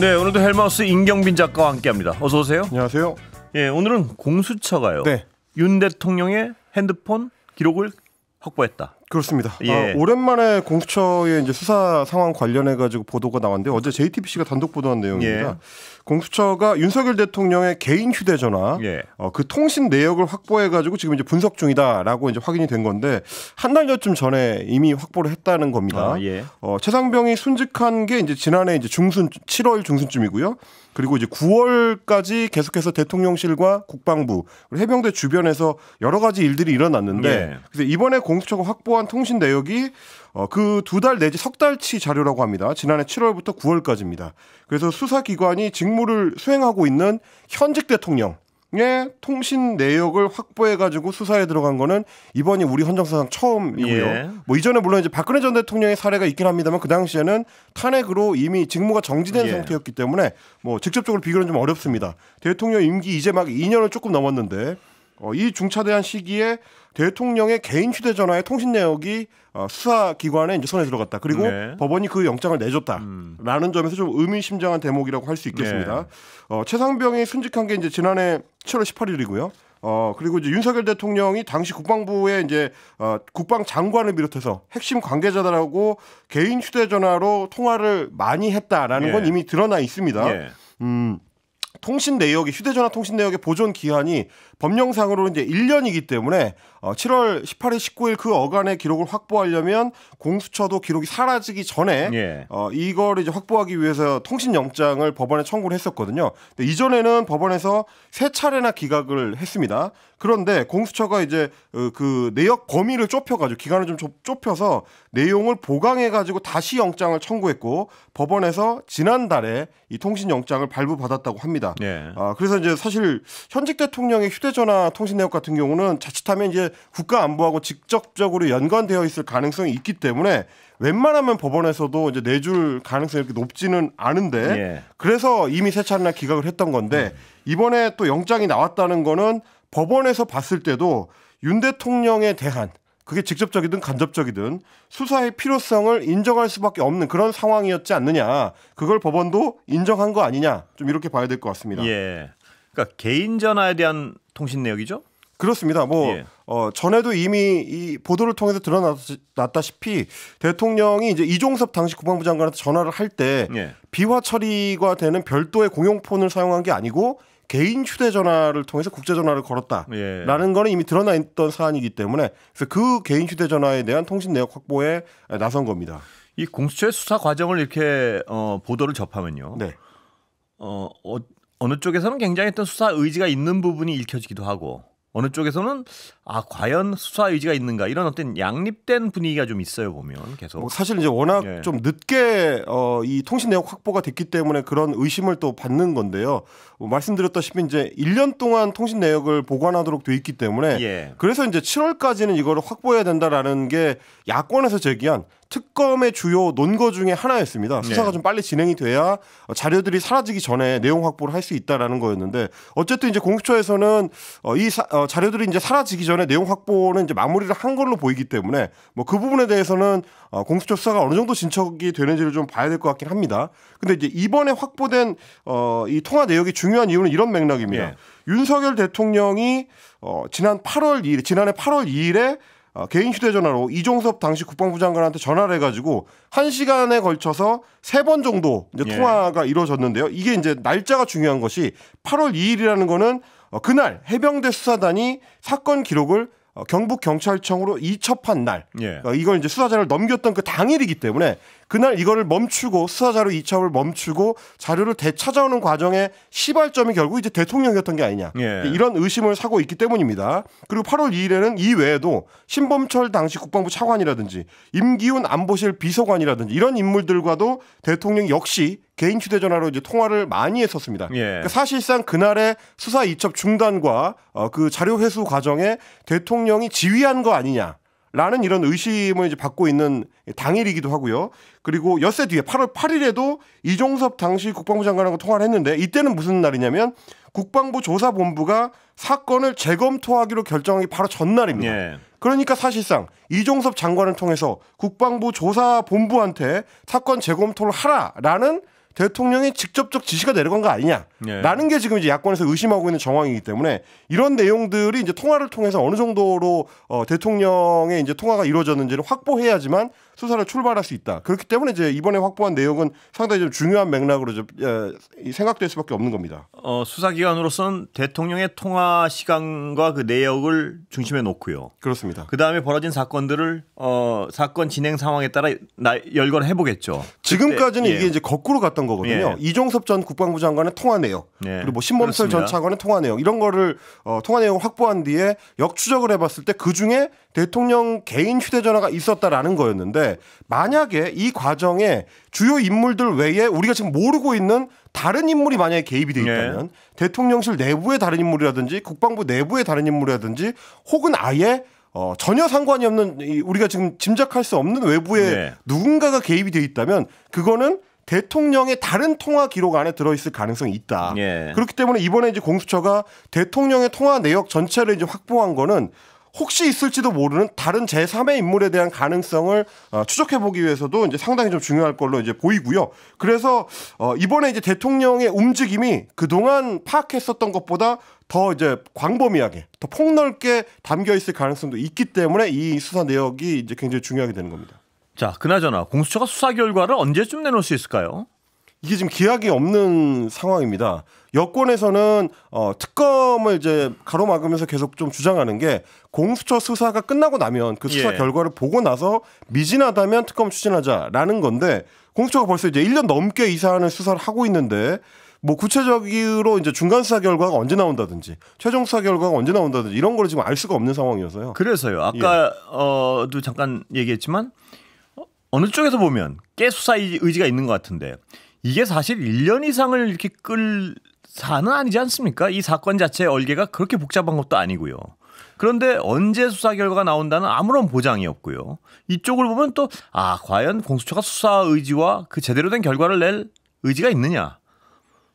네, 오늘도 헬마우스 임경빈 작가와 함께합니다. 어서 오세요. 안녕하세요. 예, 오늘은 공수처가요. 네. 윤 대통령의 핸드폰 기록을 확보했다. 그렇습니다. 아, 예. 아, 오랜만에 공수처의 이제 수사 상황 관련해 가지고 보도가 나왔는데 어제 JTBC가 단독 보도한 내용입니다. 예. 공수처가 윤석열 대통령의 개인 휴대전화 예. 어, 그 통신 내역을 확보해 가지고 지금 이제 분석 중이다라고 이제 확인이 된 건데 한 달여쯤 전에 이미 확보를 했다는 겁니다. 아, 예. 어, 최상병이 순직한 게 이제 지난해 이제 중순 7월 중순쯤이고요. 그리고 이제 9월까지 계속해서 대통령실과 국방부 해병대 주변에서 여러 가지 일들이 일어났는데 예. 그래서 이번에 공수처가 확보한 확보한 통신 내역이 어, 그 두 달 내지 석 달치 자료라고 합니다. 지난해 7월부터 9월까지입니다. 그래서 수사기관이 직무를 수행하고 있는 현직 대통령, 의 통신 내역을 확보해가지고 수사에 들어간 거는 이번이 우리 헌정사상 처음이고요. 예. 뭐 이전에 물론 이제 박근혜 전 대통령의 사례가 있긴 합니다만 그 당시에는 탄핵으로 이미 직무가 정지된 예. 상태였기 때문에 뭐 직접적으로 비교는 좀 어렵습니다. 대통령 임기 이제 막 2년을 조금 넘었는데 어, 이 중차대한 시기에 대통령의 개인 휴대전화의 통신 내역이 어, 수사기관에 이제 손에 들어갔다. 그리고 네. 법원이 그 영장을 내줬다라는 음. 점에서 좀 의미심장한 대목이라고 할 수 있겠습니다. 네. 어, 최상병이 순직한 게 이제 지난해 7월 18일이고요. 어 그리고 이제 윤석열 대통령이 당시 국방부의 이제 어, 국방장관을 비롯해서 핵심 관계자들하고 개인 휴대전화로 통화를 많이 했다라는 예. 건 이미 드러나 있습니다. 예. 음. 통신 내역이 휴대전화 통신 내역의 보존 기한이 법령상으로 는 이제 1년이기 때문에 어, 7월 18일, 19일 그 어간의 기록을 확보하려면 공수처도 기록이 사라지기 전에 예. 어, 이걸 이제 확보하기 위해서 통신 영장을 법원에 청구를 했었거든요. 근데 이전에는 법원에서 세 차례나 기각을 했습니다. 그런데 공수처가 이제 어, 그 내역 범위를 좁혀가지고 기간을 좀 좁혀서 내용을 보강해가지고 다시 영장을 청구했고 법원에서 지난달에 이 통신 영장을 발부받았다고 합니다. 네. 아 그래서 이제 사실 현직 대통령의 휴대전화 통신 내역 같은 경우는 자칫하면 이제 국가 안보하고 직접적으로 연관되어 있을 가능성이 있기 때문에 웬만하면 법원에서도 이제 내줄 가능성이 이렇게 높지는 않은데 예. 그래서 이미 세 차례나 기각을 했던 건데 음. 이번에 또 영장이 나왔다는 거는 법원에서 봤을 때도 윤 대통령에 대한 그게 직접적이든 간접적이든 수사의 필요성을 인정할 수밖에 없는 그런 상황이었지 않느냐. 그걸 법원도 인정한 거 아니냐. 좀 이렇게 봐야 될 것 같습니다. 예. 그러니까 개인 전화에 대한 통신 내역이죠? 그렇습니다. 뭐 예. 어, 전에도 이미 이 보도를 통해서 드러났다시피 대통령이 이제 이종섭 당시 국방부 장관한테 전화를 할때 예. 비화 처리가 되는 별도의 공용폰을 사용한 게 아니고 개인 휴대전화를 통해서 국제전화를 걸었다라는 예. 거는 이미 드러나 있던 사안이기 때문에 그래서 그 개인 휴대전화에 대한 통신 내역 확보에 나선 겁니다. 이 공수처의 수사 과정을 이렇게 어, 보도를 접하면요. 네. 어, 어, 어느 쪽에서는 굉장히 어떤 수사 의지가 있는 부분이 읽혀지기도 하고 어느 쪽에서는 아 과연 수사 의지가 있는가 이런 어떤 양립된 분위기가 좀 있어요 보면 계속 뭐 사실 이제 워낙 예. 좀 늦게 어, 이 통신 내역 확보가 됐기 때문에 그런 의심을 또 받는 건데요 뭐 말씀드렸다시피 이제 1년 동안 통신 내역을 보관하도록 돼 있기 때문에 예. 그래서 이제 7월까지는 이걸 확보해야 된다라는 게 야권에서 제기한 특검의 주요 논거 중에 하나였습니다. 네. 수사가 네. 좀 빨리 진행이 돼야 자료들이 사라지기 전에 내용 확보를 할 수 있다라는 거였는데 어쨌든 이제 공수처에서는 어, 이 사, 어, 자료들이 이제 사라지기 전에 내용 확보는 이제 마무리를 한 걸로 보이기 때문에 뭐 그 부분에 대해서는 어, 공수처 수사가 어느 정도 진척이 되는지를 좀 봐야 될 것 같긴 합니다. 근데 이제 이번에 확보된 어, 이 통화 내역이 중요한 이유는 이런 맥락입니다. 네. 윤석열 대통령이 어, 지난 8월 2일 지난해 8월 2일에 어, 개인 휴대전화로 이종섭 당시 국방부 장관한테 전화를 해가지고 한 시간에 걸쳐서 세 번 정도 이제 예. 통화가 이루어졌는데요. 이게 이제 날짜가 중요한 것이 8월 2일이라는 거는 어, 그날 해병대 수사단이 사건 기록을 어, 경북 경찰청으로 이첩한 날, 예. 어, 이걸 이제 수사자를 넘겼던 그 당일이기 때문에 그날 이거를 멈추고 수사 자료 이첩을 멈추고 자료를 되찾아오는 과정에 시발점이 결국 이제 대통령이었던 게 아니냐 예. 이런 의심을 사고 있기 때문입니다. 그리고 8월 2일에는 이 외에도 신범철 당시 국방부 차관이라든지 임기훈 안보실 비서관이라든지 이런 인물들과도 대통령 역시 개인 휴대전화로 이제 통화를 많이 했었습니다. 예. 그러니까 사실상 그날의 수사 이첩 중단과 어, 그 자료 회수 과정에 대통령이 지휘한 거 아니냐. 라는 이런 의심을 이제 받고 있는 당일이기도 하고요. 그리고 엿새 뒤에 8월 8일에도 이종섭 당시 국방부 장관하고 통화를 했는데 이때는 무슨 날이냐면 국방부 조사본부가 사건을 재검토하기로 결정하기 바로 전날입니다. 예. 그러니까 사실상 이종섭 장관을 통해서 국방부 조사본부한테 사건 재검토를 하라라는 대통령이 직접적 지시가 내려간 거 아니냐라는 예. 게 지금 이제 야권에서 의심하고 있는 정황이기 때문에 이런 내용들이 이제 통화를 통해서 어느 정도로 어, 대통령의 이제 통화가 이루어졌는지를 확보해야지만 수사를 출발할 수 있다. 그렇기 때문에 이제 이번에 확보한 내용은 상당히 좀 중요한 맥락으로 좀 예, 생각될 수밖에 없는 겁니다. 어, 수사기관으로서는 대통령의 통화 시간과 그 내역을 중심에 놓고요. 그렇습니다. 그 다음에 벌어진 사건들을 어, 사건 진행 상황에 따라 열거를 해보겠죠. 지금까지는 그때, 예. 이게 이제 거꾸로 갔던 거거든요. 예. 이종섭 전 국방부 장관의 통화 내역 예. 그리고 뭐 신범철 그렇전 차관의 통화 내용 이런 거를 어, 통화 내용 확보한 뒤에 역추적을 해봤을 때 그 중에 대통령 개인 휴대전화가 있었다라는 거였는데 만약에 이 과정에 주요 인물들 외에 우리가 지금 모르고 있는 다른 인물이 만약에 개입이 돼 있다면 네. 대통령실 내부의 다른 인물이라든지 국방부 내부의 다른 인물이라든지 혹은 아예 어, 전혀 상관이 없는 우리가 지금 짐작할 수 없는 외부에 네. 누군가가 개입이 돼 있다면 그거는 대통령의 다른 통화 기록 안에 들어있을 가능성이 있다. 예. 그렇기 때문에 이번에 이제 공수처가 대통령의 통화 내역 전체를 이제 확보한 거는 혹시 있을지도 모르는 다른 제3의 인물에 대한 가능성을 어, 추적해 보기 위해서도 이제 상당히 좀 중요할 걸로 이제 보이고요. 그래서 어, 이번에 이제 대통령의 움직임이 그동안 파악했었던 것보다 더 이제 광범위하게 더 폭넓게 담겨 있을 가능성도 있기 때문에 이 수사 내역이 이제 굉장히 중요하게 되는 겁니다. 자, 그나저나 공수처가 수사 결과를 언제쯤 내놓을 수 있을까요? 이게 지금 기약이 없는 상황입니다. 여권에서는 어, 특검을 이제 가로막으면서 계속 좀 주장하는 게 공수처 수사가 끝나고 나면 그 수사 예. 결과를 보고 나서 미진하다면 특검 추진하자라는 건데 공수처가 벌써 이제 1년 넘게 이사하는 수사를 하고 있는데 뭐 구체적으로 이제 중간 수사 결과가 언제 나온다든지 최종 수사 결과가 언제 나온다든지 이런 걸 지금 알 수가 없는 상황이어서요. 그래서요. 아까 예. 어 잠깐 얘기했지만 어느 쪽에서 보면 꽤 수사 의지가 있는 것 같은데 이게 사실 1년 이상을 이렇게 끌 사는 아니지 않습니까? 이 사건 자체의 얼개가 그렇게 복잡한 것도 아니고요. 그런데 언제 수사 결과가 나온다는 아무런 보장이 없고요. 이쪽을 보면 또, 아, 과연 공수처가 수사 의지와 그 제대로 된 결과를 낼 의지가 있느냐.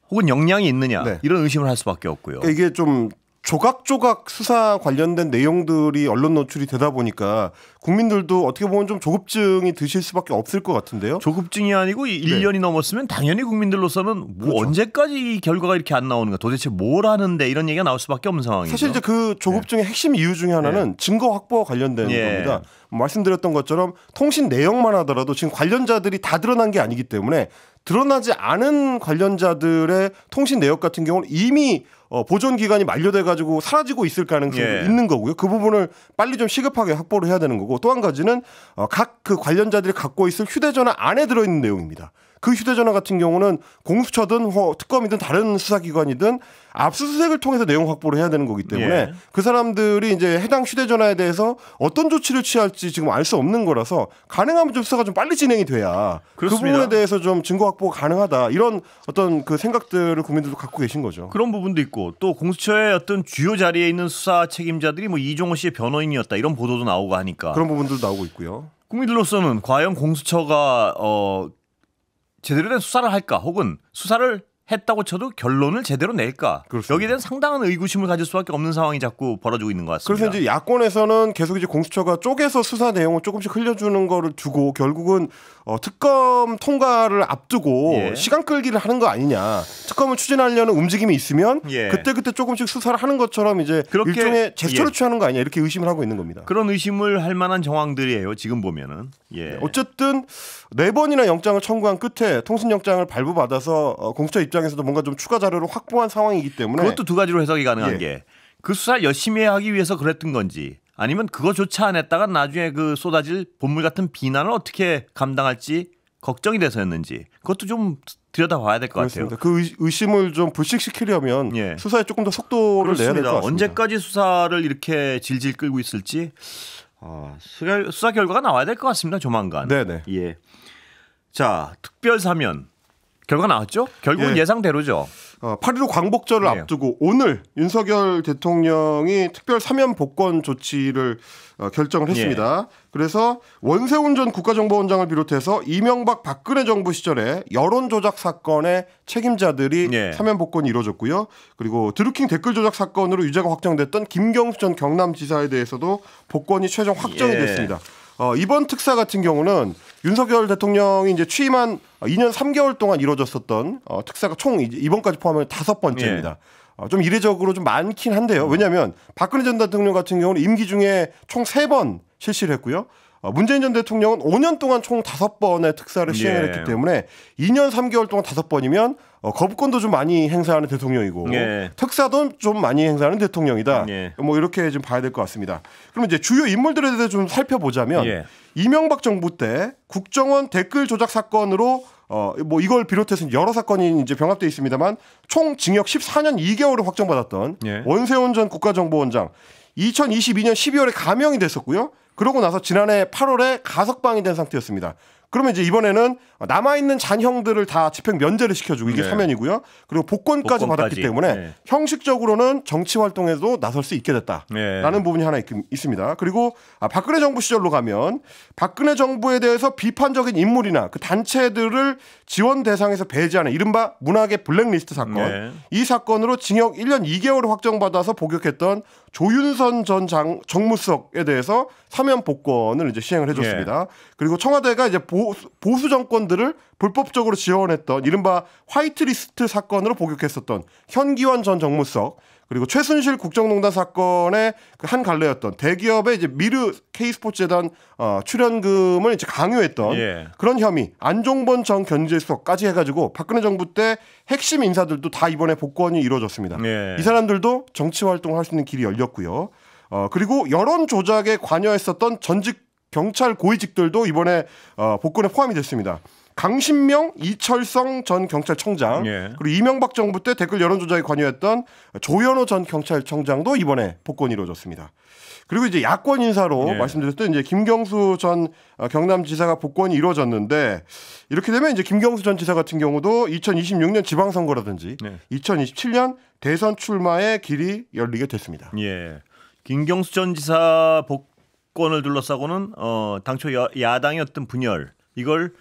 혹은 역량이 있느냐 네. 이런 의심을 할 수밖에 없고요. 그러니까 이게 좀 조각조각 수사 관련된 내용들이 언론 노출이 되다 보니까 국민들도 어떻게 보면 좀 조급증이 드실 수밖에 없을 것 같은데요. 조급증이 아니고 1년이 네. 넘었으면 당연히 국민들로서는 뭐 그렇죠. 언제까지 이 결과가 이렇게 안 나오는가 도대체 뭘 하는데 이런 얘기가 나올 수밖에 없는 상황이죠. 사실 이제 그 조급증의 네. 핵심 이유 중에 하나는 네. 증거 확보와 관련된 예. 겁니다. 말씀드렸던 것처럼 통신 내용만 하더라도 지금 관련자들이 다 드러난 게 아니기 때문에 드러나지 않은 관련자들의 통신 내역 같은 경우는 이미 어, 보존 기간이 만료돼 가지고 사라지고 있을 가능성이 예. 있는 거고요. 그 부분을 빨리 좀 시급하게 확보를 해야 되는 거고 또 한 가지는 어, 각그 관련자들이 갖고 있을 휴대전화 안에 들어있는 내용입니다. 그 휴대전화 같은 경우는 공수처든 특검이든 다른 수사기관이든 압수수색을 통해서 내용 확보를 해야 되는 거기 때문에 예. 그 사람들이 이제 해당 휴대전화에 대해서 어떤 조치를 취할지 지금 알 수 없는 거라서 가능하면 좀 수사가 좀 빨리 진행이 돼야 그 그렇습니다. 그 부분에 대해서 좀 증거 확보가 가능하다 이런 어떤 그 생각들을 국민들도 갖고 계신 거죠. 그런 부분도 있고 또 공수처의 어떤 주요 자리에 있는 수사 책임자들이 뭐 이종호 씨의 변호인이었다 이런 보도도 나오고 하니까 그런 부분들도 나오고 있고요. 국민들로서는 과연 공수처가 어 제대로 된 수사를 할까 혹은 수사를 했다고 쳐도 결론을 제대로 낼까? 그렇습니다. 여기에 대한 상당한 의구심을 가질 수밖에 없는 상황이 자꾸 벌어지고 있는 것 같습니다. 그래서 이제 야권에서는 계속 이제 공수처가 쪼개서 수사 내용을 조금씩 흘려주는 거를 주고 결국은 어, 특검 통과를 앞두고 예. 시간 끌기를 하는 거 아니냐? 특검을 추진하려는 움직임이 있으면 예. 그때 그때 조금씩 수사를 하는 것처럼 이제 그렇게, 일종의 제스처를 예. 취하는 거 아니냐 이렇게 의심을 하고 있는 겁니다. 그런 의심을 할 만한 정황들이에요. 지금 보면은 예. 네, 어쨌든 네 번이나 영장을 청구한 끝에 통신영장을 발부받아서 어, 공수처 입장 입장에서도 뭔가 좀 추가 자료를 확보한 상황이기 때문에 그것도 두 가지로 해석이 가능한 예. 게그 수사 열심히 하기 위해서 그랬던 건지 아니면 그거조차 안 했다가 나중에 그 쏟아질 본물 같은 비난을 어떻게 감당할지 걱정이 돼서였는지 그것도 좀 들여다봐야 될 것 같아요. 그 의심을 좀 불식시키려면 예. 수사에 조금 더 속도를 그렇습니다. 내야 될 것 같습니다. 언제까지 수사를 이렇게 질질 끌고 있을지 어, 수사 결과가 나와야 될 것 같습니다. 조만간. 네네. 예. 자 특별 사면 결과 나왔죠? 결국은 예. 상대로죠 어, 8.15 광복절을 네. 앞두고 오늘 윤석열 대통령이 특별 사면 복권 조치를 어, 결정을 했습니다. 예. 그래서 원세훈 전 국가정보원장을 비롯해서 이명박 박근혜 정부 시절에 여론 조작 사건의 책임자들이 예. 사면 복권이 이루어졌고요. 그리고 드루킹 댓글 조작 사건으로 유죄가 확정됐던 김경수 전 경남지사에 대해서도 복권이 최종 확정이 예. 됐습니다. 어, 이번 특사 같은 경우는 윤석열 대통령이 이제 취임한 2년 3개월 동안 이루어졌었던 어, 특사가 총 이번까지 제이 포함하면 다섯 번째입니다. 예. 어, 좀 이례적으로 좀 많긴 한데요. 왜냐하면 박근혜 전 대통령 같은 경우는 임기 중에 총 세 번 실시를 했고요. 아, 문재인 전 대통령은 5년 동안 총 5번의 특사를 예. 시행을 했기 때문에 2년 3개월 동안 5번이면 어, 거부권도 좀 많이 행사하는 대통령이고 예. 특사도 좀 많이 행사하는 대통령이다. 예. 뭐 이렇게 좀 봐야 될 것 같습니다. 그러면 이제 주요 인물들에 대해서 좀 살펴보자면 예. 이명박 정부 때 국정원 댓글 조작 사건으로 어, 뭐 이걸 비롯해서 여러 사건이 이제 병합돼 있습니다만 총 징역 14년 2개월을 확정받았던 예. 원세훈 전 국가정보원장 2022년 12월에 감형이 됐었고요. 그러고 나서 지난해 8월에 가석방이 된 상태였습니다. 그러면 이제 이번에는 남아있는 잔형들을 다 집행 면제를 시켜주고 이게 네. 서면이고요. 그리고 복권까지, 복권까지. 받았기 때문에 네. 형식적으로는 정치 활동에도 나설 수 있게 됐다라는 네. 부분이 하나 있, 습니다 그리고 아, 박근혜 정부 시절로 가면 박근혜 정부에 대해서 비판적인 인물이나 그 단체들을 지원 대상에서 배제하는 이른바 문학의 블랙리스트 사건. 네. 이 사건으로 징역 1년 2개월을 확정받아서 복역했던 조윤선 전 장, 정무수석에 대해서 사면 복권을 이제 시행을 해줬습니다. 네. 그리고 청와대가 이제 보수, 보수 정권들을 불법적으로 지원했던 이른바 화이트리스트 사건으로 복역했었던 현기원 전 정무수석. 그리고 최순실 국정농단 사건의 그한 갈래였던 대기업의 이제 미르 K스포츠 재단 어, 출연금을 이제 강요했던 예. 그런 혐의 안종범 전 견제수석까지 해가지고 박근혜 정부 때 핵심 인사들도 다 이번에 복권이 이루어졌습니다. 예. 이 사람들도 정치 활동을 할 수 있는 길이 열렸고요. 어, 그리고 여론 조작에 관여했었던 전직 경찰 고위직들도 이번에 어, 복권에 포함이 됐습니다. 강신명, 이철성 전 경찰청장 예. 그리고 이명박 정부 때 댓글 여론조작에 관여했던 조현호 전 경찰청장도 이번에 복권이 이루어졌습니다. 그리고 이제 야권 인사로 예. 말씀드렸던 이제 김경수 전 어, 경남지사가 복권이 이루어졌는데 이렇게 되면 이제 김경수 전 지사 같은 경우도 2026년 지방선거라든지 예. 2027년 대선 출마의 길이 열리게 됐습니다. 예. 김경수 전 지사 복권을 둘러싸고는 어, 당초 야, 야당이었던 분열 이걸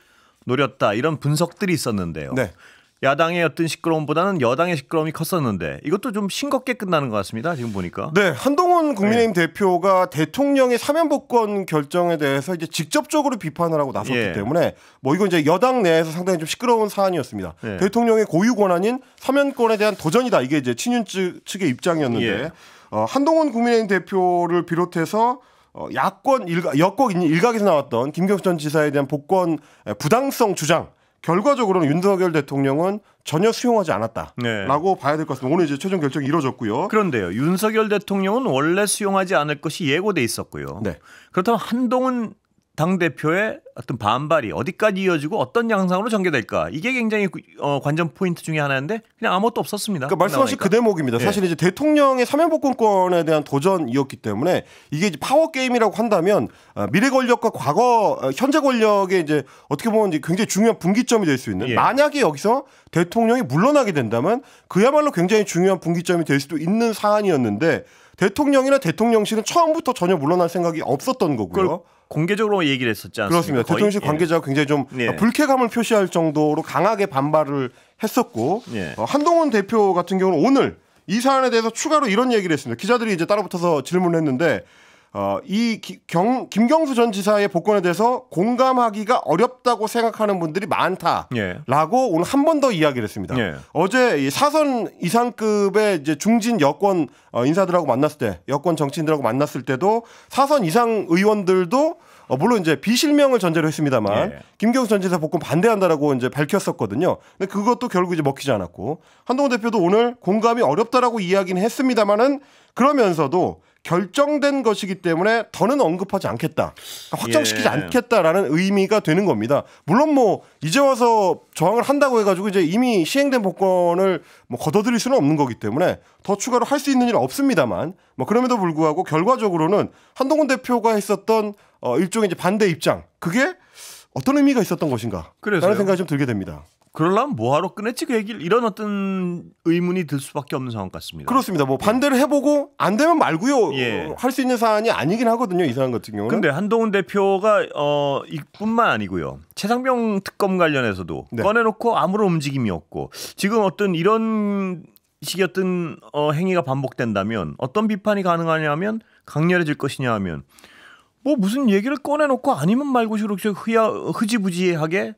노렸다 이런 분석들이 있었는데요. 네. 야당의 어떤 시끄러움보다는 여당의 시끄러움이 컸었는데 이것도 좀 싱겁게 끝나는 것 같습니다. 지금 보니까. 네, 한동훈 국민의힘 네. 대표가 대통령의 사면복권 결정에 대해서 이제 직접적으로 비판을 하고 나섰기 예. 때문에 뭐 이건 이제 여당 내에서 상당히 좀 시끄러운 사안이었습니다. 예. 대통령의 고유 권한인 사면권에 대한 도전이다. 이게 이제 친윤 측의 입장이었는데 예. 어, 한동훈 국민의힘 대표를 비롯해서 어, 야권 일각, 여권 일각에서 나왔던 김경수 전 지사에 대한 복권 부당성 주장 결과적으로는 윤석열 대통령은 전혀 수용하지 않았다라고 네. 봐야 될 것 같습니다. 오늘 이제 최종 결정이 이뤄졌고요. 그런데요, 윤석열 대통령은 원래 수용하지 않을 것이 예고돼 있었고요. 네. 그렇다면 한동훈 당 대표의 어떤 반발이 어디까지 이어지고 어떤 양상으로 전개될까 이게 굉장히 어, 관전 포인트 중에 하나인데 그냥 아무것도 없었습니다. 그러니까 말씀하신 그 대목입니다. 사실 예. 이제 대통령의 사면복권권에 대한 도전이었기 때문에 이게 파워 게임이라고 한다면 아, 미래 권력과 과거 아, 현재 권력의 이제 어떻게 보면 이제 굉장히 중요한 분기점이 될 수 있는 예. 만약에 여기서 대통령이 물러나게 된다면 그야말로 굉장히 중요한 분기점이 될 수도 있는 사안이었는데 대통령이나 대통령실은 처음부터 전혀 물러날 생각이 없었던 거고요. 공개적으로 얘기를 했었지 않습니까? 그렇습니다. 거의? 대통령실 예. 관계자가 굉장히 좀 예. 불쾌감을 표시할 정도로 강하게 반발을 했었고 예. 어, 한동훈 대표 같은 경우는 오늘 이 사안에 대해서 추가로 이런 얘기를 했습니다. 기자들이 이제 따라붙어서 질문을 했는데 어, 이 기, 경, 김경수 전 지사의 복권에 대해서 공감하기가 어렵다고 생각하는 분들이 많다라고 예. 오늘 한 번 더 이야기를 했습니다. 예. 어제 사선 이상급의 이제 중진 여권 어, 인사들하고 만났을 때 여권 정치인들하고 만났을 때도 사선 이상 의원들도 어, 물론 이제 비실명을 전제로 했습니다만 예. 김경수 전 지사 복권 반대한다라고 이제 밝혔었거든요. 근데 그것도 결국 이제 먹히지 않았고 한동훈 대표도 오늘 공감이 어렵다라고 이야기는 했습니다만은 그러면서도 결정된 것이기 때문에 더는 언급하지 않겠다. 그러니까 확정시키지 예. 않겠다라는 의미가 되는 겁니다. 물론 뭐 이제 와서 저항을 한다고 해가지고 이제 이미 시행된 복권을 뭐 걷어들일 수는 없는 거기 때문에 더 추가로 할 수 있는 일은 없습니다만 뭐 그럼에도 불구하고 결과적으로는 한동훈 대표가 했었던 어 일종의 이제 반대 입장 그게 어떤 의미가 있었던 것인가 그래서 라는 생각이 좀 들게 됩니다. 그러려면 뭐하러 끊냈지그 얘기를 이런 어떤 의문이 들 수밖에 없는 상황 같습니다. 그렇습니다. 뭐 예. 반대를 해보고 안 되면 말고요. 예. 할수 있는 사안이 아니긴 하거든요. 이 사안 같은 경우는. 근데 한동훈 대표가 어 이뿐만 아니고요. 최상병 특검 관련해서도 네. 꺼내놓고 아무런 움직임이 없고 지금 어떤 이런 식이었던 어, 행위가 반복된다면 어떤 비판이 가능하냐면 강렬해질 것이냐 하면 뭐 무슨 얘기를 꺼내놓고 아니면 말고식으로 흐지부지하게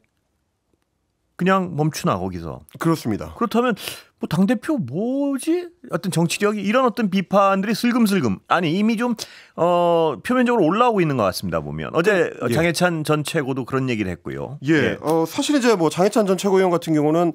그냥 멈추나 거기서. 그렇습니다. 그렇다면 뭐 당 대표 뭐지? 어떤 정치력이 이런 어떤 비판들이 슬금슬금 아니 이미 좀 어, 표면적으로 올라오고 있는 것 같습니다 보면 어제 예. 장해찬 전 최고도 그런 얘기를 했고요. 예, 예. 어, 사실 이제 뭐 장해찬 전 최고위원 같은 경우는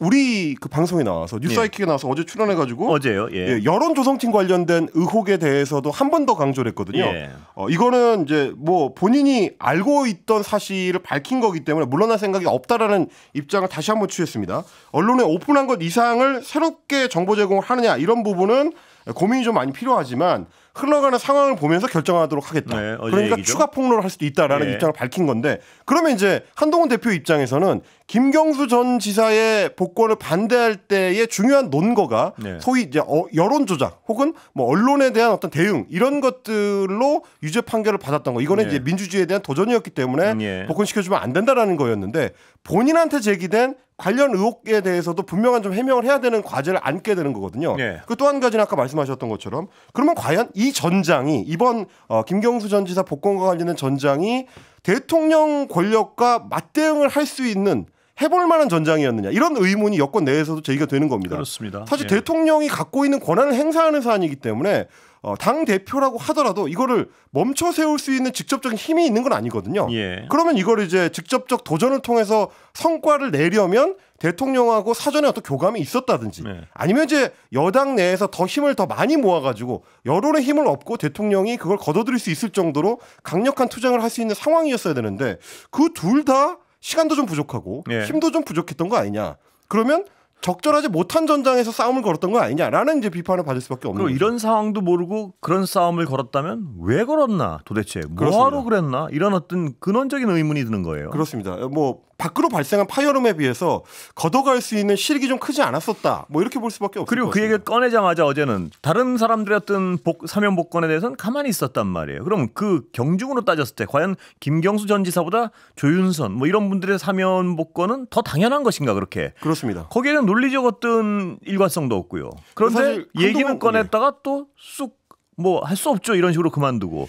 우리 그 방송에 나와서 예. 뉴사이킥에 나와서 어제 출연해가지고 어제요. 예. 예, 여론조성팀 관련된 의혹에 대해서도 한 번 더 강조를 했거든요. 예. 어, 이거는 이제 뭐 본인이 알고 있던 사실을 밝힌 거기 때문에 물러날 생각이 없다라는 입장을 다시 한 번 취했습니다. 언론에 오픈한 것 이상을 새롭게 정보 제공을 하느냐 이런 부분은 고민이 좀 많이 필요하지만 흘러가는 상황을 보면서 결정하도록 하겠다. 네, 그러니까 얘기죠? 추가 폭로를 할 수도 있다라는 네. 입장을 밝힌 건데 그러면 이제 한동훈 대표 입장에서는 김경수 전 지사의 복권을 반대할 때의 중요한 논거가 네. 소위 이제 어, 여론 조작 혹은 뭐 언론에 대한 어떤 대응 이런 것들로 유죄 판결을 받았던 거 이거는 예. 이제 민주주의에 대한 도전이었기 때문에 음, 예. 복권 시켜주면 안 된다라는 거였는데 본인한테 제기된 관련 의혹에 대해서도 분명한 좀 해명을 해야 되는 과제를 안게 되는 거거든요. 그또한 가지는 아까 말씀하셨던 것처럼 그러면 과연 이이 전장이 이번 어, 김경수 전 지사 복권과 관련된 전장이 대통령 권력과 맞대응을 할 수 있는 해볼 만한 전장이었느냐 이런 의문이 여권 내에서도 제기가 되는 겁니다. 그렇습니다. 사실 예. 대통령이 갖고 있는 권한을 행사하는 사안이기 때문에 어, 당 대표라고 하더라도 이거를 멈춰 세울 수 있는 직접적인 힘이 있는 건 아니거든요. 예. 그러면 이걸 이제 직접적 도전을 통해서 성과를 내려면 대통령하고 사전에 어떤 교감이 있었다든지 네. 아니면 이제 여당 내에서 더 힘을 더 많이 모아가지고 여론의 힘을 얻고 대통령이 그걸 거둬들일 수 있을 정도로 강력한 투쟁을 할 수 있는 상황이었어야 되는데 그 둘 다 시간도 좀 부족하고 네. 힘도 좀 부족했던 거 아니냐. 그러면 적절하지 못한 전장에서 싸움을 걸었던 거 아니냐라는 이제 비판을 받을 수밖에 없는. 그럼 이런 상황도 모르고 그런 싸움을 걸었다면 왜 걸었나 도대체 뭐하러 그랬나 이런 어떤 근원적인 의문이 드는 거예요. 그렇습니다. 뭐 밖으로 발생한 파열음에 비해서 걷어갈 수 있는 실익이 좀 크지 않았었다. 뭐 이렇게 볼 수밖에 없고 그리고 그 얘기를 꺼내자마자 어제는 다른 사람들이었던 사면 복권에 대해서는 가만히 있었단 말이에요. 그럼 그 경중으로 따졌을 때 과연 김경수 전 지사보다 조윤선 뭐 이런 분들의 사면 복권은 더 당연한 것인가 그렇게? 그렇습니다. 거기에는 논리적 어떤 일관성도 없고요. 그런데 얘기는 꺼냈다가 또쑥 뭐할수 없죠 이런 식으로 그만두고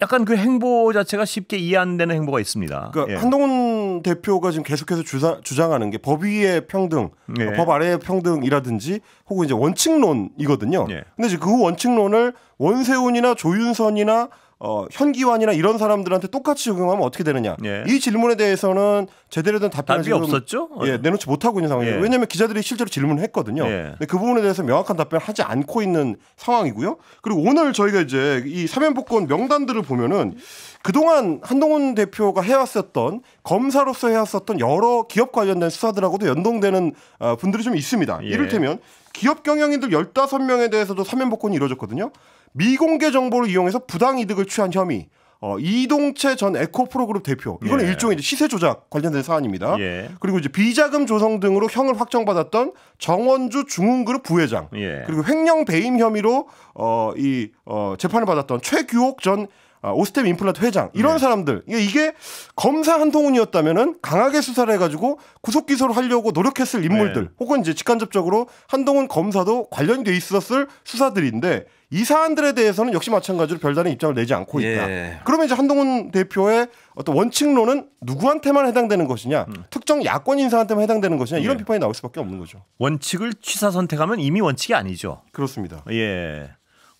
약간 그 행보 자체가 쉽게 이해 안 되는 행보가 있습니다. 그러니까 예. 한동훈 대표가 지금 계속해서 주장, 하는게 법위의 평등, 그러니까 예. 법 아래의 평등이라든지 혹은 이제 원칙론이거든요. 예. 근데 이제 그 원칙론을 원세훈이나 조윤선이나 어, 현기환이나 이런 사람들한테 똑같이 적용하면 어떻게 되느냐. 예. 이 질문에 대해서는 제대로 된 답변을 답이 없었죠? 예, 내놓지 못하고 있는 상황이에요. 예. 왜냐하면 기자들이 실제로 질문을 했거든요. 예. 근데 그 부분에 대해서 명확한 답변을 하지 않고 있는 상황이고요. 그리고 오늘 저희가 이제 이 사면복권 명단들을 보면은 그동안 한동훈 대표가 해왔었던 검사로서 해왔었던 여러 기업 관련된 수사들하고도 연동되는 어, 분들이 좀 있습니다. 예. 이를테면 기업 경영인들 15명에 대해서도 사면 복권이 이뤄졌거든요. 미공개 정보를 이용해서 부당 이득을 취한 혐의. 어, 이동채 전 에코프로그룹 대표 이거는 예. 일종의 시세 조작 관련된 사안입니다. 예. 그리고 이제 비자금 조성 등으로 형을 확정받았던 정원주 중흥그룹 부회장 예. 그리고 횡령 배임 혐의로 어, 이 어, 재판을 받았던 최규옥 전 아, 오스템 임플란트 회장 이런 네. 사람들 이게, 이게 검사 한동훈이었다면은 강하게 수사를 해가지고 구속 기소를 하려고 노력했을 네. 인물들 네. 혹은 이제 직간접적으로 한동훈 검사도 관련돼 있었을 수사들인데 이 사안들에 대해서는 역시 마찬가지로 별다른 입장을 내지 않고 있다. 예. 그러면 이제 한동훈 대표의 어떤 원칙론은 누구한테만 해당되는 것이냐, 음. 특정 야권 인사한테만 해당되는 것이냐 이런 예. 비판이 나올 수밖에 없는 거죠. 원칙을 취사 선택하면 이미 원칙이 아니죠. 그렇습니다. 예.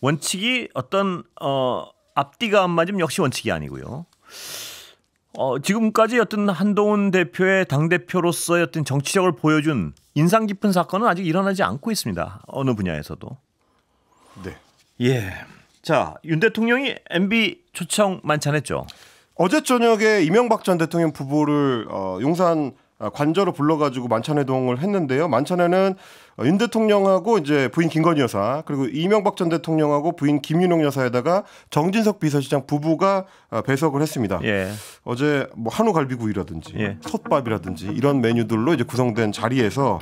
원칙이 어떤 어 앞뒤가 안 맞으면 역시 원칙이 아니고요. 어, 지금까지 어떤 한동훈 대표의 당대표로서의 어떤 정치력을 보여준 인상 깊은 사건은 아직 일어나지 않고 있습니다. 어느 분야에서도. 네. 예. 자, 윤 대통령이 MB 초청 만찬했죠. 어제 저녁에 이명박 전 대통령 부부를 어, 용산 아, 관저로 불러가지고 만찬회동을 했는데요. 만찬회는윤 대통령하고 이제 부인 김건희 여사 그리고 이명박 전 대통령하고 부인 김윤옥 여사에다가 정진석 비서실장 부부가 아, 배석을 했습니다. 예. 어제 뭐 한우 갈비구이라든지 예. 솥밥이라든지 이런 메뉴들로 이제 구성된 자리에서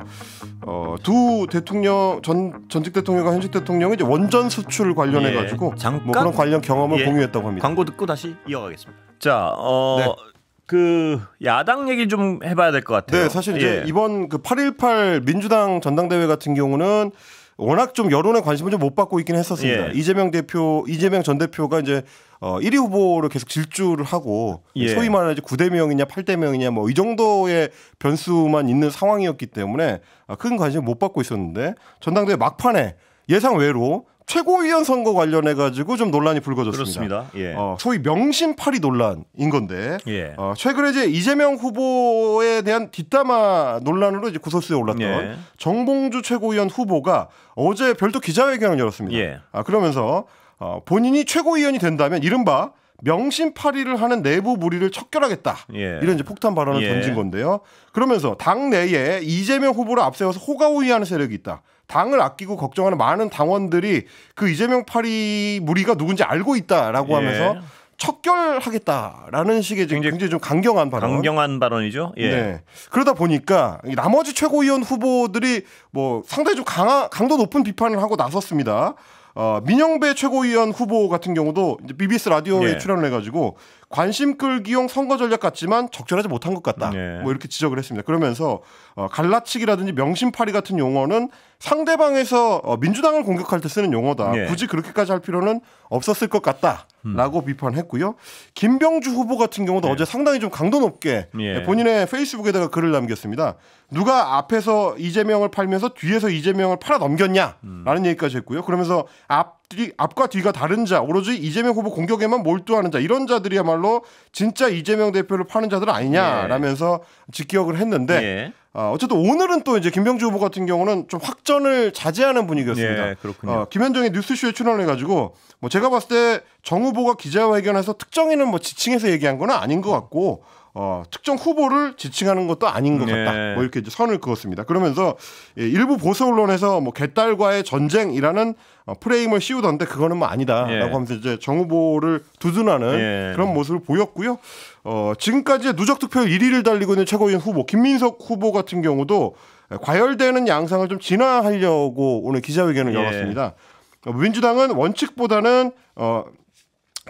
어, 두 대통령 전 전직 대통령과 현직 대통령이 이제 원전 수출 관련해 가지고 예. 뭐 그런 관련 경험을 예. 공유했다고 합니다. 광고 듣고 다시 이어가겠습니다. 자, 어 네. 그 야당 얘기 좀 해봐야 될 것 같아요. 네, 사실 이제 예. 이번 그 8.18 민주당 전당대회 같은 경우는 워낙 좀 여론의 관심을 좀 못 받고 있긴 했었습니다. 예. 이재명 대표, 이재명 전 대표가 이제 어 1위 후보로 계속 질주를 하고 예. 소위 말하는 뭐 이 9대 명이냐 8대 명이냐 뭐 이 정도의 변수만 있는 상황이었기 때문에 큰 관심을 못 받고 있었는데 전당대회 막판에 예상 외로 최고위원 선거 관련해 가지고 좀 논란이 불거졌습니다. 예. 어, 소위 명심팔이 논란인 건데 예. 어, 최근에 이제 이재명 후보에 대한 뒷담화 논란으로 이제 구설수에 올랐던 예. 정봉주 최고위원 후보가 어제 별도 기자회견을 열었습니다. 예. 아, 그러면서 어, 본인이 최고위원이 된다면 이른바 명심팔이를 하는 내부 무리를 척결하겠다 예. 이런 이제 폭탄 발언을 예. 던진 건데요. 그러면서 당 내에 이재명 후보를 앞세워서 호가호위하는 세력이 있다. 당을 아끼고 걱정하는 많은 당원들이 그 이재명 파리 무리가 누군지 알고 있다라고 예. 하면서 척결하겠다라는 식의 굉장히, 굉장히 좀 강경한 발언. 강경한 발언이죠. 예. 네. 그러다 보니까 나머지 최고위원 후보들이 뭐 상당히 좀 강하, 강도 높은 비판을 하고 나섰습니다. 어, 민영배 최고위원 후보 같은 경우도 이제 BBS 라디오에 예. 출연을 해가지고 관심 끌기용 선거 전략 같지만 적절하지 못한 것 같다. 네. 뭐 이렇게 지적을 했습니다. 그러면서 어, 갈라치기라든지 명심파리 같은 용어는 상대방에서 어, 민주당을 공격할 때 쓰는 용어다. 네. 굳이 그렇게까지 할 필요는 없었을 것 같다. 음. 라고 음. 비판했고요. 김병주 후보 같은 경우도 네. 어제 상당히 좀 강도 높게 예. 네, 본인의 페이스북에다가 글을 남겼습니다. 누가 앞에서 이재명을 팔면서 뒤에서 이재명을 팔아 넘겼냐라는 음. 얘기까지 했고요. 그러면서 앞 앞뒤, 앞과 뒤가 다른 자, 오로지 이재명 후보 공격에만 몰두하는 자, 이런 자들이야말로 진짜 이재명 대표를 파는 자들 아니냐라면서 예. 직격을 했는데 예. 어, 어쨌든 오늘은 또 이제 김병주 후보 같은 경우는 좀 확전을 자제하는 분위기였습니다. 예, 그렇군요. 어, 김현정의 뉴스쇼에 출연해가지고 을뭐 제가 봤을 때 정 후보가 기자회견에서 특정인은 뭐 지칭해서 얘기한 건 아닌 것 같고 어, 특정 후보를 지칭하는 것도 아닌 것 같다. 네. 뭐 이렇게 이제 선을 그었습니다. 그러면서 예, 일부 보수 언론에서 뭐 개딸과의 전쟁이라는 어, 프레임을 씌우던데 그거는 뭐 아니다라고 예. 하면서 이제 정 후보를 두둔하는 예. 그런 모습을 보였고요. 어, 지금까지 누적 투표율 1위를 달리고 있는 최고위원 후보 김민석 후보 같은 경우도 예, 과열되는 양상을 좀 진화하려고 오늘 기자회견을 예. 열었습니다. 민주당은 원칙보다는 어,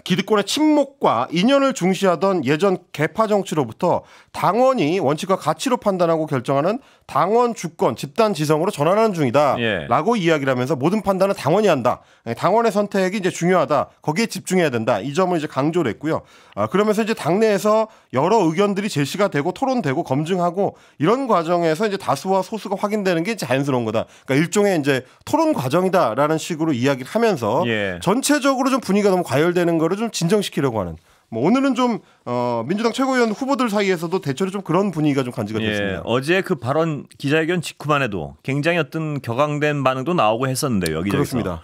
기득권의 침묵과 인연을 중시하던 예전 개파 정치로부터 당원이 원칙과 가치로 판단하고 결정하는 당원 주권 집단 지성으로 전환하는 중이다라고 예. 이야기를 하면서 모든 판단은 당원이 한다. 예, 당원의 선택이 이제 중요하다. 거기에 집중해야 된다. 이 점을 이제 강조를 했고요. 아, 그러면서 이제 당내에서 여러 의견들이 제시가 되고 토론되고 검증하고 이런 과정에서 이제 다수와 소수가 확인되는 게 자연스러운 거다. 그러니까 일종의 이제 토론 과정이다라는 식으로 이야기를 하면서 예. 전체적으로 좀 분위기가 너무 과열되는 거를 좀 진정시키려고 하는 뭐 오늘은 좀 어, 민주당 최고위원 후보들 사이에서도 대체로 좀 그런 분위기가 좀 간지가 예, 됐습니다. 어제 그 발언 기자회견 직후만 해도 굉장히 어떤 격앙된 반응도 나오고 했었는데 여기 그렇습니다.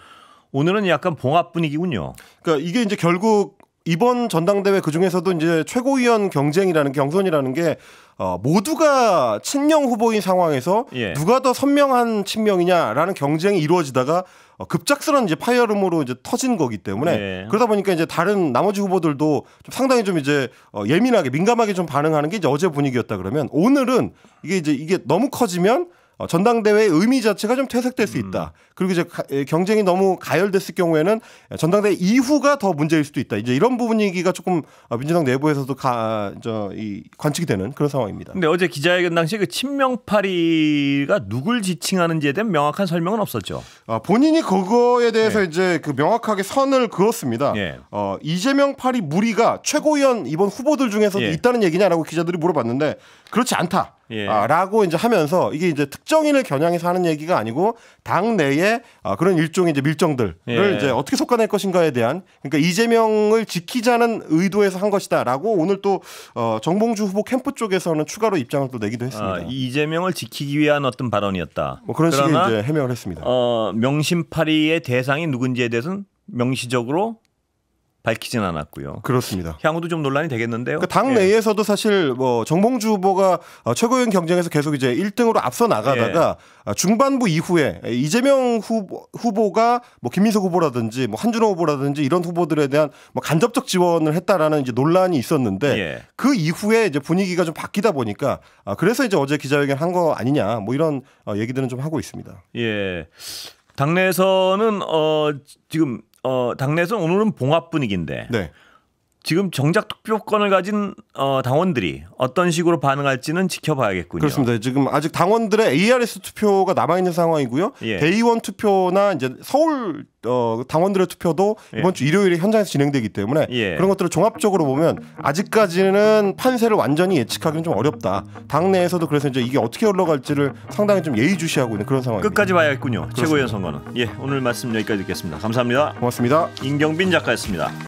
오늘은 약간 봉합 분위기군요. 그러니까 이게 이제 결국 이번 전당대회 그 중에서도 이제 최고위원 경쟁이라는 경선이라는 게 어, 모두가 친명 후보인 상황에서 예. 누가 더 선명한 친명이냐라는 경쟁이 이루어지다가 어, 급작스런 이제 파열음으로 이제 터진 거기 때문에 네. 그러다 보니까 이제 다른 나머지 후보들도 좀 상당히 좀 이제 어, 예민하게 민감하게 좀 반응하는 게 이제 어제 분위기였다 그러면 오늘은 이게 이제 이게 너무 커지면 어, 전당대회의 의미 자체가 좀 퇴색될 수 음. 있다. 음. 그리고 이제 가, 경쟁이 너무 가열됐을 경우에는 전당대회 이후가 더 문제일 수도 있다. 이제 이런 부분 얘기가 조금 어, 민주당 내부에서도 가, 저, 이, 관측이 되는 그런 상황입니다. 근데 어제 기자회견 당시 그 친명파리가 누굴 지칭하는지에 대한 명확한 설명은 없었죠. 아, 본인이 그거에 대해서 네. 이제 그 명확하게 선을 그었습니다. 네. 어, 이재명 파리 무리가 최고위원 이번 후보들 중에서 도 네. 예. 있다는 얘기냐라고 기자들이 물어봤는데 그렇지 않다. 예. 아, 라고 이제 하면서 이게 이제 특정인을 겨냥해서 하는 얘기가 아니고 당 내에 아, 그런 일종의 이제 밀정들을 예. 이제 어떻게 속아낼 것인가에 대한 그러니까 이재명을 지키자는 의도에서 한 것이다라고 오늘 또 어, 정봉주 후보 캠프 쪽에서는 추가로 입장을 또 내기도 했습니다. 아, 이재명을 지키기 위한 어떤 발언이었다. 뭐 그런 식의 해명을 했습니다. 어, 명심파리의 대상이 누군지에 대해서는 명시적으로 밝히진 않았고요. 그렇습니다. 향후도 좀 논란이 되겠는데요. 그러니까 당 네. 내에서도 예. 사실 뭐 정봉주 후보가 어, 최고위원 경쟁에서 계속 이제 1등으로 앞서 나가다가 예. 아, 중반부 이후에 이재명 후보, 후보가 뭐 김민석 후보라든지 뭐 한준호 후보라든지 이런 후보들에 대한 뭐 간접적 지원을 했다라는 이제 논란이 있었는데 예. 그 이후에 이제 분위기가 좀 바뀌다 보니까 아, 그래서 이제 어제 기자회견 한 거 아니냐 뭐 이런 어, 얘기들은 좀 하고 있습니다. 예. 당내에서는 어 지금 어, 당내에서 오늘은 봉합 분위기인데 네. 지금 정작 투표권을 가진 어, 당원들이 어떤 식으로 반응할지는 지켜봐야겠군요. 그렇습니다. 지금 아직 당원들의 ARS 투표가 남아 있는 상황이고요. 예. 대의원 투표나 이제 서울 어, 당원들의 투표도 예. 이번 주 일요일에 현장에서 진행되기 때문에 예. 그런 것들을 종합적으로 보면 아직까지는 판세를 완전히 예측하기는 좀 어렵다. 당내에서도 그래서 이제 이게 어떻게 흘러갈지를 상당히 좀 예의주시하고 있는 그런 상황입니다. 끝까지 봐야겠군요. 최고위원 선거는. 예, 오늘 말씀 여기까지 듣겠습니다. 감사합니다. 고맙습니다. 임경빈 작가였습니다.